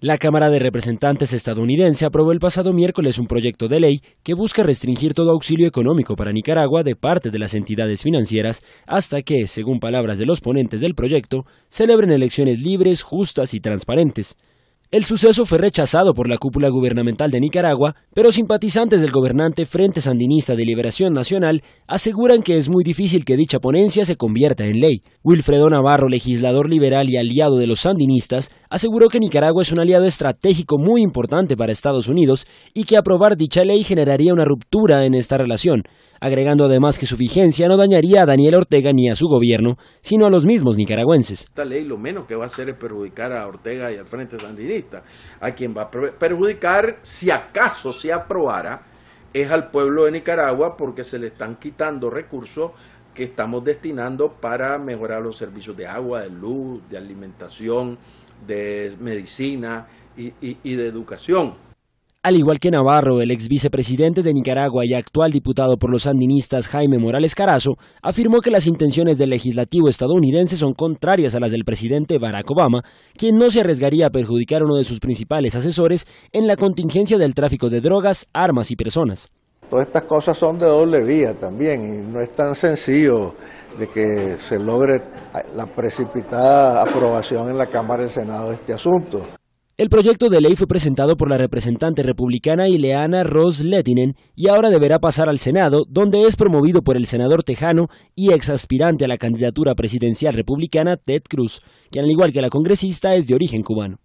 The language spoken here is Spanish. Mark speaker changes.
Speaker 1: La Cámara de Representantes estadounidense aprobó el pasado miércoles un proyecto de ley que busca restringir todo auxilio económico para Nicaragua de parte de las entidades financieras hasta que, según palabras de los ponentes del proyecto, celebren elecciones libres, justas y transparentes. El suceso fue rechazado por la cúpula gubernamental de Nicaragua, pero simpatizantes del gobernante Frente Sandinista de Liberación Nacional aseguran que es muy difícil que dicha ponencia se convierta en ley. Wilfredo Navarro, legislador liberal y aliado de los sandinistas, aseguró que Nicaragua es un aliado estratégico muy importante para Estados Unidos y que aprobar dicha ley generaría una ruptura en esta relación, agregando además que su vigencia no dañaría a Daniel Ortega ni a su gobierno, sino a los mismos nicaragüenses.
Speaker 2: Esta ley lo menos que va a hacer es perjudicar a Ortega y al Frente Sandinista. A quien va a perjudicar, si acaso se aprobara, es al pueblo de Nicaragua porque se le están quitando recursos que estamos destinando para mejorar los servicios de agua, de luz, de alimentación, de medicina y, y de educación.
Speaker 1: Al igual que Navarro, el ex vicepresidente de Nicaragua y actual diputado por los sandinistas Jaime Morales Carazo afirmó que las intenciones del legislativo estadounidense son contrarias a las del presidente Barack Obama, quien no se arriesgaría a perjudicar a uno de sus principales asesores en la contingencia del tráfico de drogas, armas y personas.
Speaker 3: Todas estas cosas son de doble vía también y no es tan sencillo de que se logre la precipitada aprobación en la Cámara del
Speaker 1: Senado de este asunto. El proyecto de ley fue presentado por la representante republicana Ileana Ross Letinen y ahora deberá pasar al Senado, donde es promovido por el senador tejano y exaspirante a la candidatura presidencial republicana Ted Cruz, quien al igual que la congresista es de origen cubano.